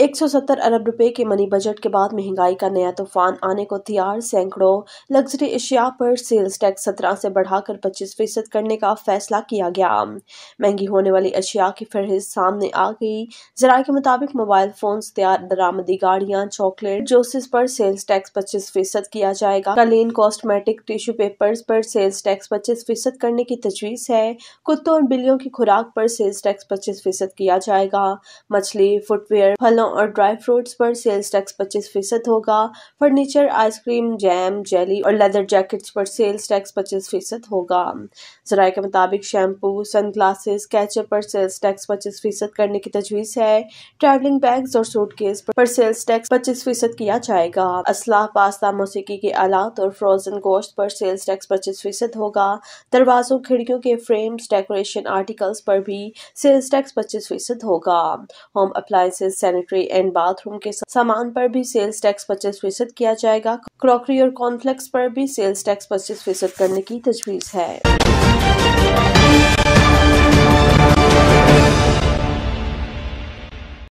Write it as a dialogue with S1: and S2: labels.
S1: 170 अरब रुपए के money budget के बाद महंगाई का नया तूफान आने को तैयार सैकड़ों लग्जरी अशिया पर सेल्स टैक्स 17 से बढ़ाकर 25 फीसद करने का फैसला किया गया महंगी होने वाली अशिया की फहरिस्त सामने आ गई जरा के मुताबिक मोबाइल फोन तैयार दरामदी गाड़ियाँ चॉकलेट जोसेस पर सेल्स टैक्स पच्चीस फीसद किया जाएगा कलीन कॉस्मेटिक टिश्यू पेपर पर सेल्स टैक्स पच्चीस फीसद करने की तजवीज है कुत्तों और बिल्लियों की खुराक पर सेल्स टैक्स पच्चीस फीसद किया जाएगा मछली फुटवेयर फलों और ड्राई फ्रूट्स पर सेल्स टैक्स 25 फीसद होगा फर्नीचर आइसक्रीम जैम जेली और लेदर जैकेट्स पर सेल्स टैक्स 25 फीसद होगा जराये के मुताबिक शैम्पू सन ग्लासेस कैचअप पर सेल्स टैक्स 25 फीसद करने की तजवीज़ है ट्रैवलिंग बैग्स और सूटकेस पर सेल्स टैक्स पच्चीस फीसद किया जाएगा असलाह पास्ता मौसीकी के आलात और फ्रोजन गोश्त पर सेल्स टैक्स पच्चीस फीसद होगा दरवाजों खिड़कियों के फ्रेम्स डेकोरेशन आर्टिकल्स पर भी सेल्स टैक्स पच्चीस फीसद होगा home appliances sanitary crockery and bathroom के सामान पर भी सेल्स टैक्स पच्चीस फीसद किया जाएगा क्रॉकरी और कॉम्प्लेक्स पर भी सेल्स टैक्स पच्चीस फीसद करने की तजवीज है